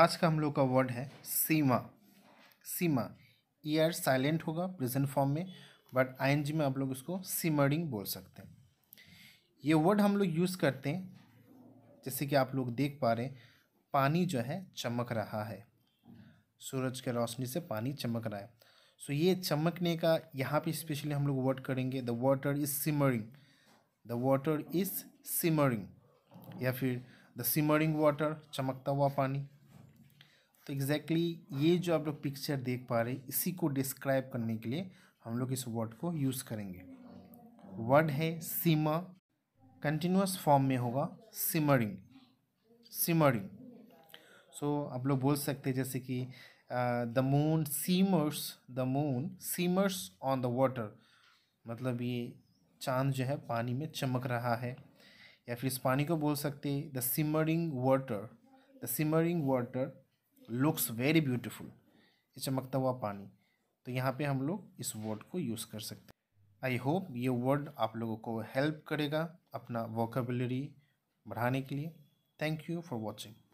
आज का हम लोग का वर्ड है simmer simmer E R silent होगा प्रेजेंट फॉर्म में बट आईएनजी में आप लोग इसको सिमरिंग बोल सकते हैं ये वर्ड हम लोग यूज़ करते हैं जैसे कि आप लोग देख पा रहे हैं पानी जो है चमक रहा है सूरज के रोशनी से पानी चमक रहा है सो so ये चमकने का यहाँ पे स्पेशली हम लोग वर्ड करेंगे the water is simmering the water is simmering या फिर द सिमरिंग वाटर चमकता हुआ पानी तो एग्जैक्टली exactly ये जो आप लोग पिक्चर देख पा रहे इसी को डिस्क्राइब करने के लिए हम लोग इस वर्ड को यूज़ करेंगे वर्ड है सीमा कंटिन्यूस फॉर्म में होगा सिमरिंग सिमरिंग सो आप लोग बोल सकते हैं जैसे कि the moon simmers the moon simmers on the water मतलब ये चांद जो है पानी में चमक रहा है या फिर इस पानी को बोल सकते the simmering water the simmering water looks very beautiful ये चमकता हुआ पानी तो यहाँ पे हम लोग इस वर्ड को यूज़ कर सकते हैं आई होप ये वर्ड आप लोगों को हेल्प करेगा अपना वोकेबलरी बढ़ाने के लिए थैंक यू फॉर वॉचिंग